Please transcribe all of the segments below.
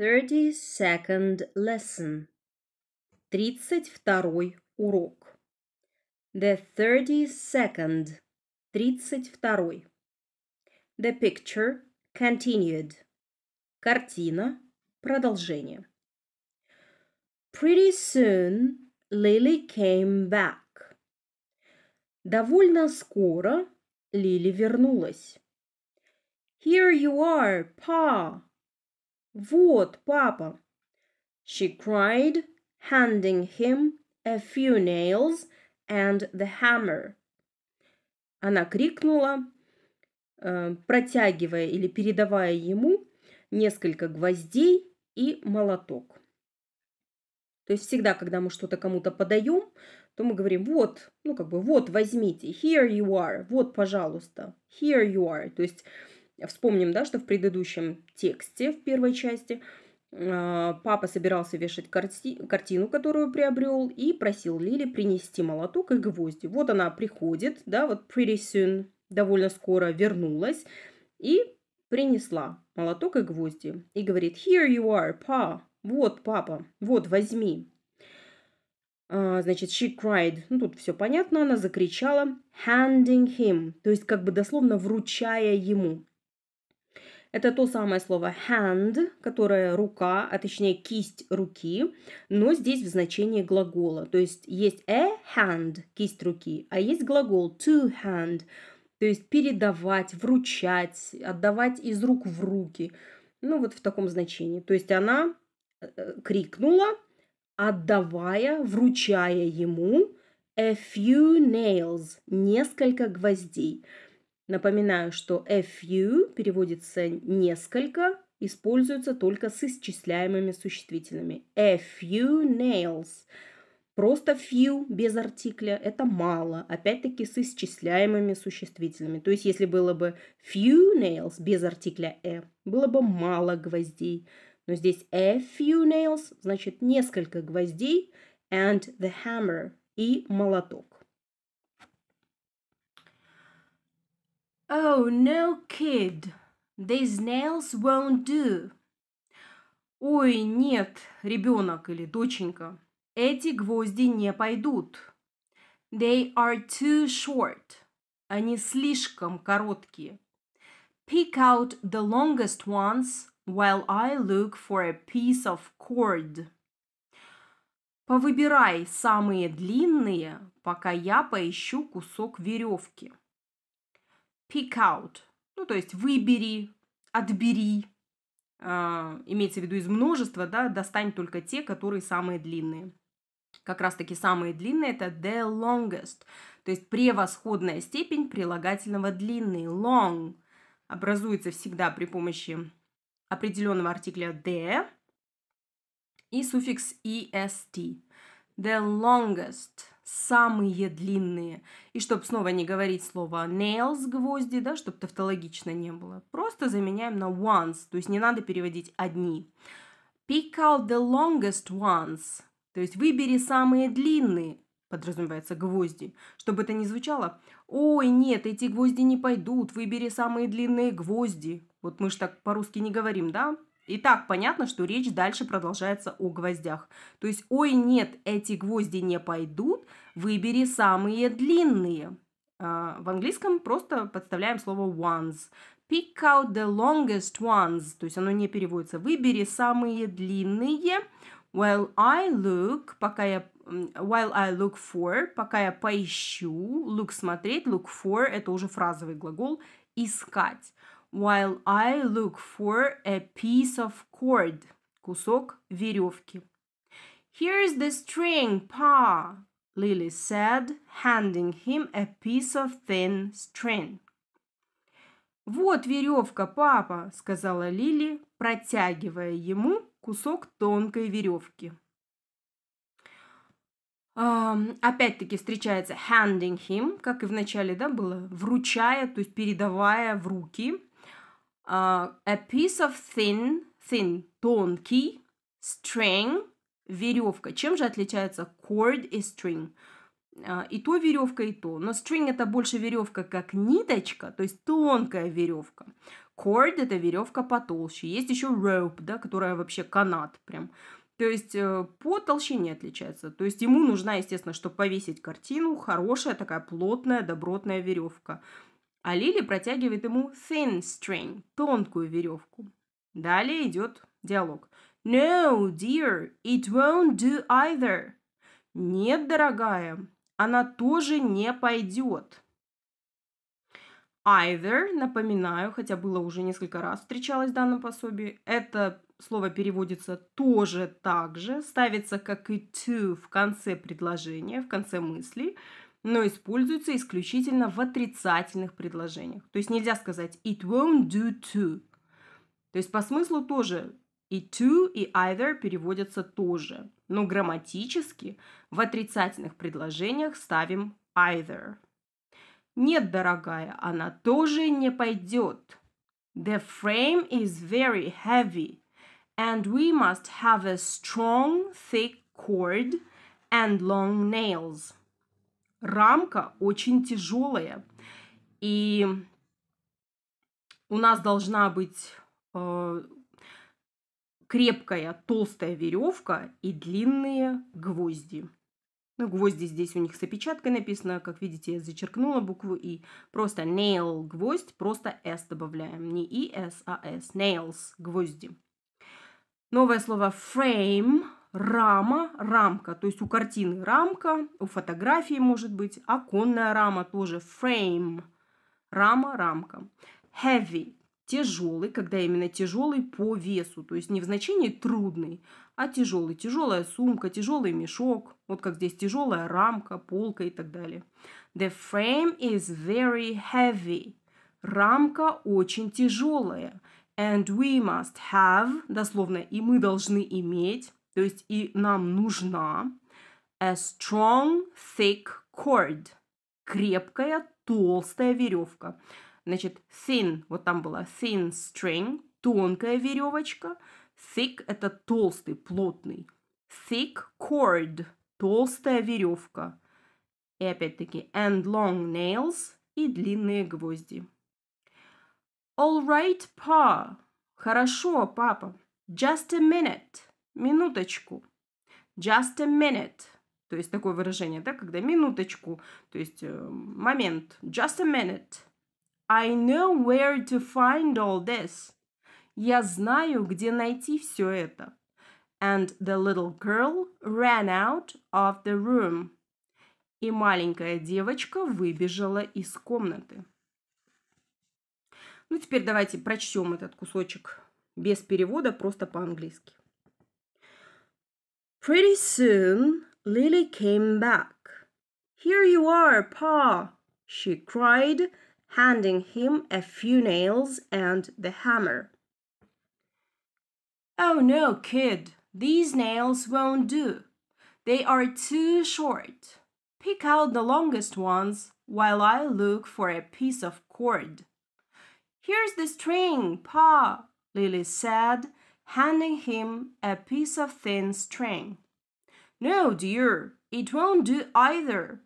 Thirty second lesson. Тридцать второй урок. The thirty second. Тридцать второй. The picture continued. Картина. Продолжение. Pretty soon Lily came back. Довольно скоро Лили вернулась. Here you are, pa, вот, папа. She cried, handing him a few nails and the hammer. Она крикнула, э, протягивая или передавая ему несколько гвоздей и молоток. То есть всегда, когда мы что-то кому-то подаем, то мы говорим, вот, ну как бы, вот, возьмите, here you are, вот, пожалуйста, here you are. То есть Вспомним, да, что в предыдущем тексте, в первой части, а, папа собирался вешать карти... картину, которую приобрел, и просил Лили принести молоток и гвозди. Вот она приходит, да, вот pretty soon, довольно скоро вернулась и принесла молоток и гвозди. И говорит, here you are, па, вот папа, вот возьми. А, значит, she cried, ну тут все понятно, она закричала, handing him, то есть как бы дословно вручая ему. Это то самое слово hand, которое рука, а точнее кисть руки, но здесь в значении глагола. То есть есть a hand, кисть руки, а есть глагол to hand, то есть передавать, вручать, отдавать из рук в руки. Ну вот в таком значении. То есть она э, э, крикнула, отдавая, вручая ему a few nails, несколько гвоздей. Напоминаю, что a few переводится несколько, используется только с исчисляемыми существительными. A few nails. Просто few без артикля – это мало, опять-таки с исчисляемыми существительными. То есть, если было бы few nails без артикля «э», было бы мало гвоздей. Но здесь a few nails, значит, несколько гвоздей, and the hammer и молоток. Oh, no, kid, these nails won't do. Ой, нет, ребенок или доченька, эти гвозди не пойдут. They are too short. Они слишком короткие. Pick out the longest ones while I look for a piece of cord. Повыбирай самые длинные, пока я поищу кусок веревки pick out, ну, то есть выбери, отбери, э, имеется в виду из множества, да, достань только те, которые самые длинные. Как раз-таки самые длинные это the longest, то есть превосходная степень прилагательного длинный, long, образуется всегда при помощи определенного артикля the и суффикс est. The longest – самые длинные. И чтобы снова не говорить слово nails, гвозди, да, чтобы тавтологично не было. Просто заменяем на ones, то есть не надо переводить одни. Pick out the longest ones, то есть выбери самые длинные, подразумевается гвозди. Чтобы это не звучало, ой, нет, эти гвозди не пойдут, выбери самые длинные гвозди. Вот мы же так по-русски не говорим, да? И так понятно, что речь дальше продолжается о гвоздях. То есть, ой, нет, эти гвозди не пойдут, выбери самые длинные. А, в английском просто подставляем слово ones. Pick out the longest ones. То есть оно не переводится. Выбери самые длинные. While I look, пока я while I look for, пока я поищу, look смотреть, look for это уже фразовый глагол искать. While I look for a piece of cord. Кусок веревки. Here's the string, Pa, Lily said, handing him a piece of thin string. Вот веревка, папа, сказала Лили, протягивая ему кусок тонкой веревки. Um, опять-таки встречается handing him, как и в начале, да, было, вручая, то есть передавая в руки. Uh, a piece of thin, thin, тонкий, string, веревка. Чем же отличается cord и string? А, и то веревка, и то. Но string это больше веревка как ниточка, то есть тонкая веревка. Cord это веревка потолще. Есть еще rope, да, которая вообще канат прям. То есть э, по толщине отличается. То есть ему нужна, естественно, чтобы повесить картину, хорошая такая плотная, добротная веревка а Лили протягивает ему thin string, тонкую веревку. Далее идет диалог. No, dear, it won't do either. Нет, дорогая, она тоже не пойдет. Either, напоминаю, хотя было уже несколько раз встречалось в данном пособии, это слово переводится тоже так же, ставится как и to в конце предложения, в конце мысли но используется исключительно в отрицательных предложениях. То есть нельзя сказать it won't do to. То есть по смыслу тоже и to, и either переводятся тоже. Но грамматически в отрицательных предложениях ставим either. Нет, дорогая, она тоже не пойдет. The frame is very heavy, and we must have a strong, thick cord and long nails рамка очень тяжелая. И у нас должна быть э, крепкая, толстая веревка и длинные гвозди. Ну, гвозди здесь у них с опечаткой написано, как видите, я зачеркнула букву И. Просто nail, гвоздь, просто S добавляем. Не и S, а S. Nails, гвозди. Новое слово frame – рама, рамка, то есть у картины рамка, у фотографии может быть, оконная рама тоже, frame, рама, рамка. Heavy, тяжелый, когда именно тяжелый по весу, то есть не в значении трудный, а тяжелый, тяжелая сумка, тяжелый мешок, вот как здесь тяжелая рамка, полка и так далее. The frame is very heavy. Рамка очень тяжелая. And we must have, дословно, и мы должны иметь то есть и нам нужна a э, strong, thick cord, крепкая, толстая веревка. Значит, thin, вот там была thin string, тонкая веревочка. Thick – это толстый, плотный. Thick cord – толстая веревка. И опять-таки, and long nails – и длинные гвозди. All right, pa. Хорошо, папа. Just a minute минуточку. Just a minute. То есть такое выражение, да, когда минуточку, то есть э, момент. Just a minute. I know where to find all this. Я знаю, где найти все это. And the little girl ran out of the room. И маленькая девочка выбежала из комнаты. Ну, теперь давайте прочтем этот кусочек без перевода, просто по-английски. Pretty soon Lily came back. Here you are, Pa, she cried, handing him a few nails and the hammer. Oh no, kid, these nails won't do. They are too short. Pick out the longest ones while I look for a piece of cord. Here's the string, Pa, Lily said, handing him a piece of thin string. No, dear, it won't do either.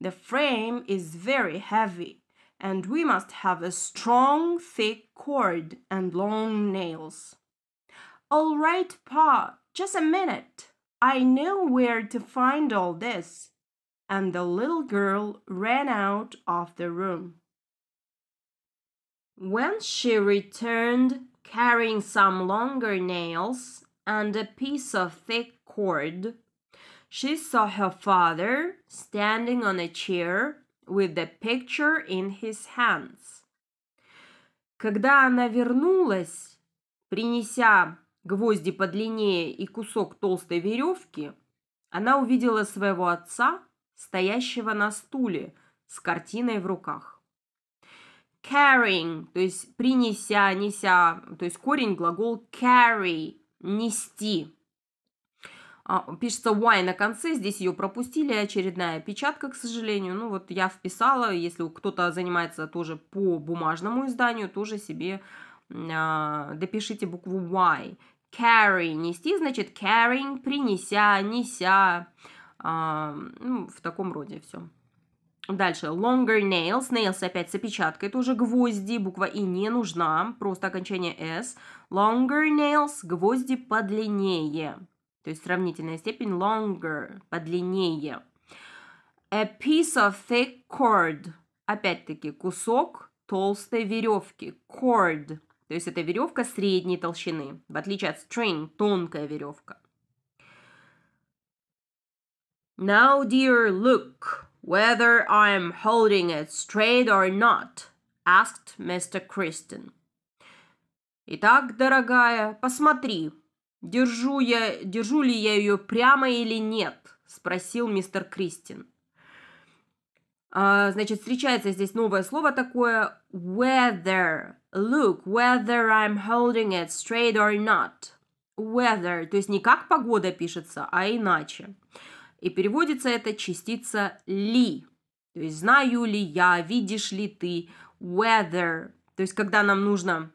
The frame is very heavy, and we must have a strong, thick cord and long nails. All right, Pa, just a minute. I know where to find all this. And the little girl ran out of the room. When she returned, carrying some longer nails and a piece of thick cord. She saw her father standing on a chair with the picture in his hands. Когда она вернулась, принеся гвозди подлиннее и кусок толстой веревки, она увидела своего отца, стоящего на стуле с картиной в руках carrying, то есть принеся, неся, то есть корень глагол carry, нести. А, пишется Y на конце, здесь ее пропустили, очередная печатка, к сожалению. Ну вот я вписала, если кто-то занимается тоже по бумажному изданию, тоже себе э, допишите букву Y. Carry, нести, значит carrying, принеся, неся, э, ну, в таком роде все. Дальше. Longer nails. Nails опять с опечаткой. Это уже гвозди. Буква И не нужна. Просто окончание S. Longer nails. Гвозди подлиннее. То есть сравнительная степень longer. Подлиннее. A piece of thick cord. Опять-таки кусок толстой веревки. Cord. То есть это веревка средней толщины. В отличие от string. Тонкая веревка. Now, dear, look. Whether I'm holding it straight or not, asked Mr. Kristen. Итак, дорогая, посмотри, держу, я, держу ли я ее прямо или нет, спросил мистер Кристин. А, значит, встречается здесь новое слово такое whether. Look, whether I'm holding it straight or not. Weather, то есть не как погода пишется, а иначе. И переводится это частица ли. То есть знаю ли я, видишь ли ты, whether. То есть когда нам нужно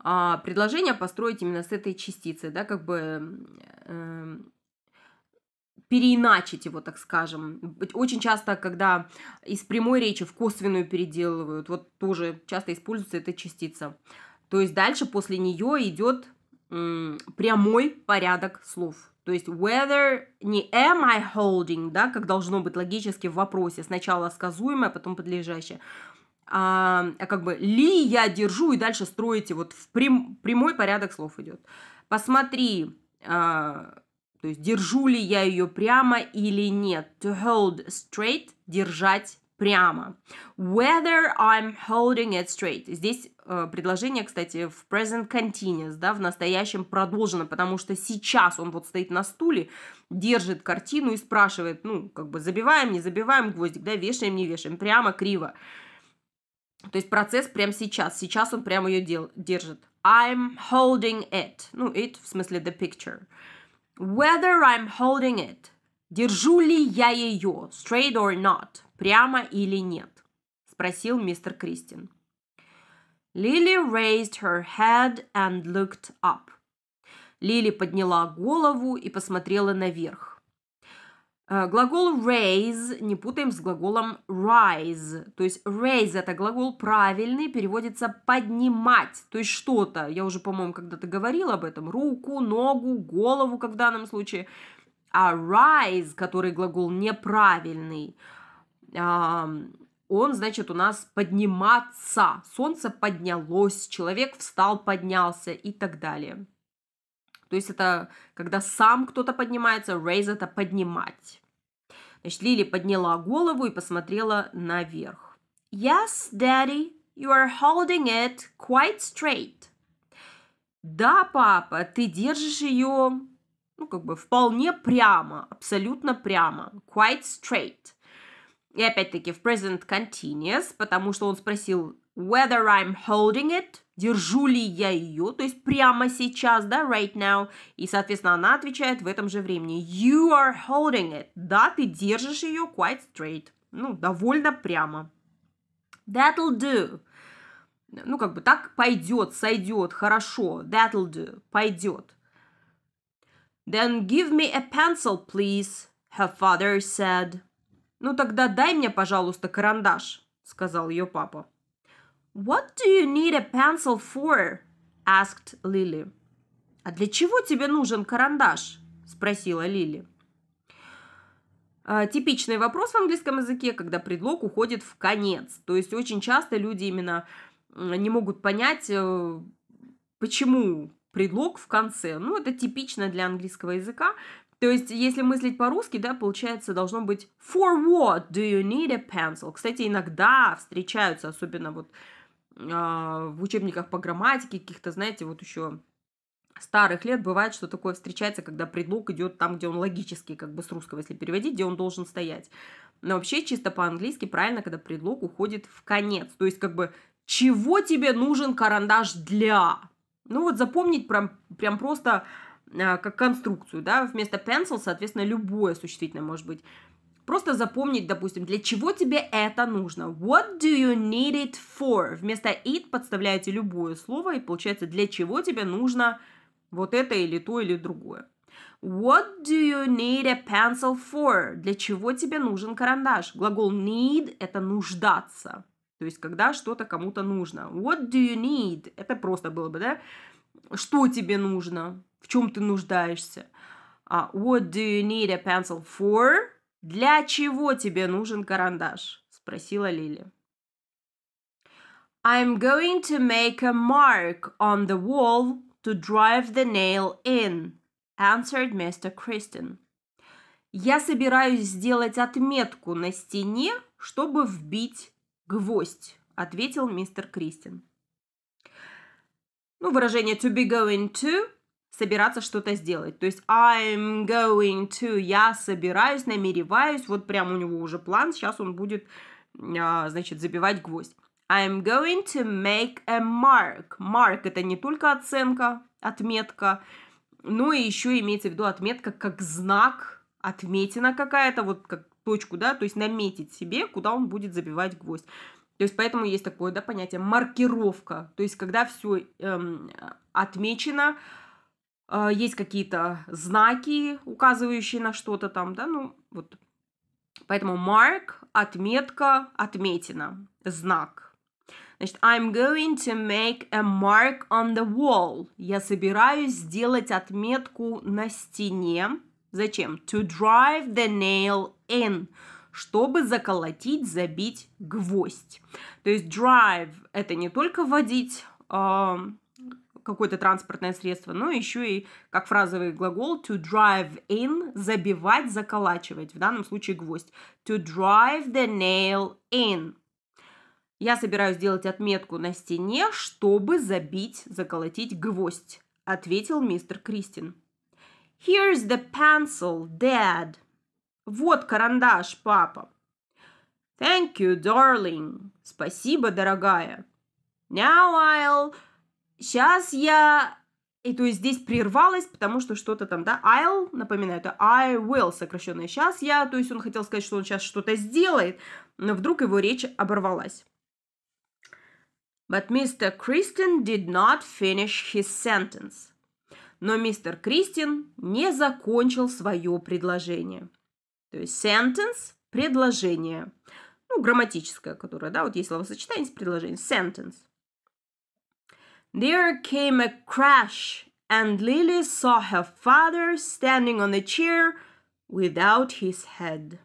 а, предложение построить именно с этой частицы, да, как бы э, переиначить его, так скажем. Очень часто, когда из прямой речи в косвенную переделывают, вот тоже часто используется эта частица. То есть дальше после нее идет прямой порядок слов. То есть whether не am I holding, да, как должно быть логически в вопросе, сначала сказуемое, потом подлежащее, а, а как бы ли я держу и дальше строите, вот в прям, прямой порядок слов идет. Посмотри, а, то есть держу ли я ее прямо или нет. To hold straight, держать прямо. Whether I'm holding it straight. Здесь э, предложение, кстати, в present continuous, да, в настоящем продолжено, потому что сейчас он вот стоит на стуле, держит картину и спрашивает, ну, как бы забиваем, не забиваем гвоздик, да, вешаем, не вешаем, прямо, криво. То есть процесс прямо сейчас, сейчас он прямо ее дел держит. I'm holding it. Ну, it в смысле the picture. Whether I'm holding it. Держу ли я ее, straight or not, прямо или нет?» – спросил мистер Кристин. Лили raised her head and looked up. Лили подняла голову и посмотрела наверх. Э, глагол raise не путаем с глаголом rise. То есть raise это глагол правильный, переводится поднимать, то есть что-то. Я уже, по-моему, когда-то говорила об этом. Руку, ногу, голову, как в данном случае. А rise, который глагол неправильный, он, значит, у нас подниматься, солнце поднялось, человек встал, поднялся и так далее. То есть это когда сам кто-то поднимается, raise это поднимать. Значит, Лили подняла голову и посмотрела наверх. Yes, daddy, you are holding it quite straight. Да, папа, ты держишь ее, ну, как бы вполне прямо, абсолютно прямо, quite straight. И опять-таки в present continuous, потому что он спросил whether I'm holding it, держу ли я ее, то есть прямо сейчас, да, right now. И, соответственно, она отвечает в этом же времени. You are holding it. Да, ты держишь ее quite straight. Ну, довольно прямо. That'll do. Ну, как бы так пойдет, сойдет, хорошо. That'll do. Пойдет. Then give me a pencil, please, her father said. «Ну тогда дай мне, пожалуйста, карандаш», — сказал ее папа. «What do you need a pencil for?» — asked Lily. «А для чего тебе нужен карандаш?» — спросила Лили. «А, типичный вопрос в английском языке, когда предлог уходит в конец. То есть очень часто люди именно не могут понять, э, почему предлог в конце. Ну, это типично для английского языка. То есть, если мыслить по-русски, да, получается, должно быть For what do you need a pencil? Кстати, иногда встречаются, особенно вот э, в учебниках по грамматике каких-то, знаете, вот еще старых лет бывает, что такое встречается, когда предлог идет там, где он логический, как бы с русского, если переводить, где он должен стоять. Но вообще чисто по-английски правильно, когда предлог уходит в конец. То есть как бы «Чего тебе нужен карандаш для?» Ну вот запомнить прям, прям просто а, как конструкцию, да, вместо pencil, соответственно, любое существительное может быть. Просто запомнить, допустим, для чего тебе это нужно. What do you need it for? Вместо it подставляете любое слово, и получается, для чего тебе нужно вот это или то, или другое. What do you need a pencil for? Для чего тебе нужен карандаш? Глагол need – это нуждаться. То есть, когда что-то кому-то нужно. What do you need? Это просто было бы, да? Что тебе нужно? в чем ты нуждаешься. Uh, what do you need a pencil for? Для чего тебе нужен карандаш? Спросила Лили. I'm going to make a mark on the wall to drive the nail in, answered Mr. Kristen. Я собираюсь сделать отметку на стене, чтобы вбить гвоздь, ответил мистер Кристин. Ну, выражение to be going to собираться что-то сделать. То есть I'm going to, я собираюсь, намереваюсь, вот прям у него уже план, сейчас он будет, а, значит, забивать гвоздь. I'm going to make a mark. Mark это не только оценка, отметка, но ну и еще имеется в виду отметка как знак, отметина какая-то, вот как точку, да, то есть наметить себе, куда он будет забивать гвоздь. То есть поэтому есть такое, да, понятие маркировка, то есть когда все эм, отмечено, э, есть какие-то знаки, указывающие на что-то там, да, ну, вот. Поэтому mark, отметка, отметина, знак. Значит, I'm going to make a mark on the wall. Я собираюсь сделать отметку на стене. Зачем? To drive the nail in чтобы заколотить, забить гвоздь. То есть drive – это не только водить, какое-то транспортное средство, но еще и как фразовый глагол to drive in, забивать, заколачивать, в данном случае гвоздь. To drive the nail in. Я собираюсь сделать отметку на стене, чтобы забить, заколотить гвоздь, ответил мистер Кристин. Here's the pencil, Dad. Вот карандаш, папа. Thank you, darling. Спасибо, дорогая. Now I'll Сейчас я... И то есть здесь прервалось, потому что что-то там, да, I'll, напоминаю, это I will сокращенное. Сейчас я, то есть он хотел сказать, что он сейчас что-то сделает, но вдруг его речь оборвалась. But Mr. Christian did not finish his sentence. Но мистер Кристин не закончил свое предложение. То есть sentence – предложение. Ну, грамматическое, которое, да, вот есть словосочетание с предложением. Sentence – There came a crash, and Lily saw her father standing on a chair without his head.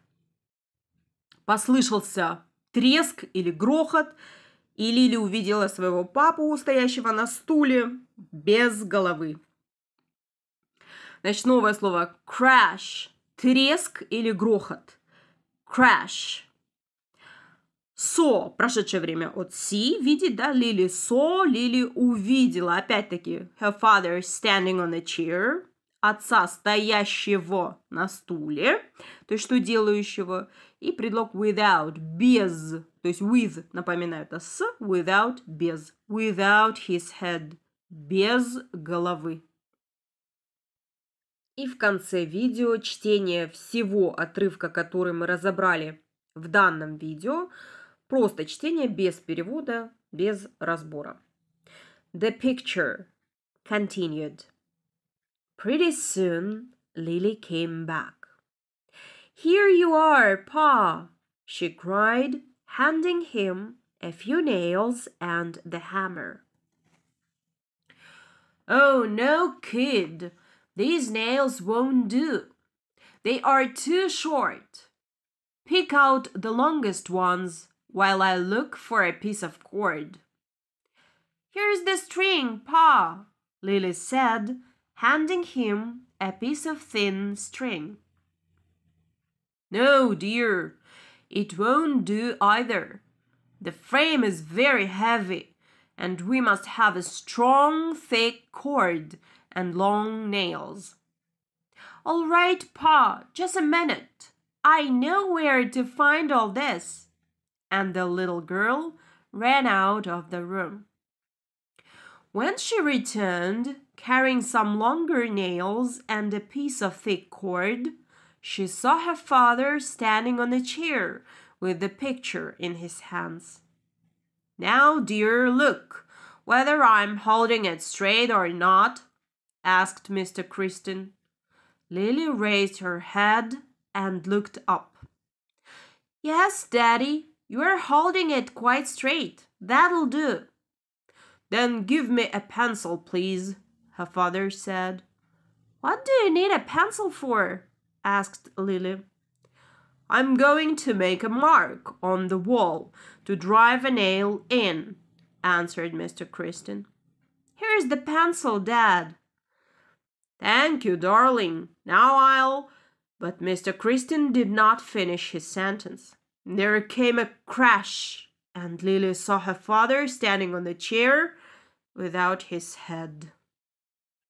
Послышался треск или грохот, и Лили увидела своего папу, стоящего на стуле, без головы. Значит, новое слово crash – треск или грохот. Crash – со, прошедшее время от see, видеть, да, Лили со, Лили увидела. Опять-таки, her father standing on a chair, отца, стоящего на стуле, то есть что делающего, и предлог without, без, то есть with, напоминаю, это с, without, без, without his head, без головы. И в конце видео чтение всего отрывка, который мы разобрали в данном видео – Просто чтение без перевода, без разбора. The picture continued. Pretty soon, Lily came back. Here you are, Pa, she cried, handing him a few nails and the hammer. Oh, no, kid, these nails won't do. They are too short. Pick out the longest ones while I look for a piece of cord. Here's the string, Pa, Lily said, handing him a piece of thin string. No, dear, it won't do either. The frame is very heavy, and we must have a strong, thick cord and long nails. All right, Pa, just a minute. I know where to find all this and the little girl ran out of the room. When she returned, carrying some longer nails and a piece of thick cord, she saw her father standing on a chair with the picture in his hands. Now, dear, look whether I'm holding it straight or not, asked Mr. Kristen. Lily raised her head and looked up. Yes, Daddy, you're holding it quite straight. That'll do. Then give me a pencil, please, her father said. What do you need a pencil for? asked Lily. I'm going to make a mark on the wall to drive a nail in, answered Mr. Kristen. Here's the pencil, Dad. Thank you, darling. Now I'll. But Mr. Kristen did not finish his sentence. There came a crash, and Lily saw her father standing on the chair without his head.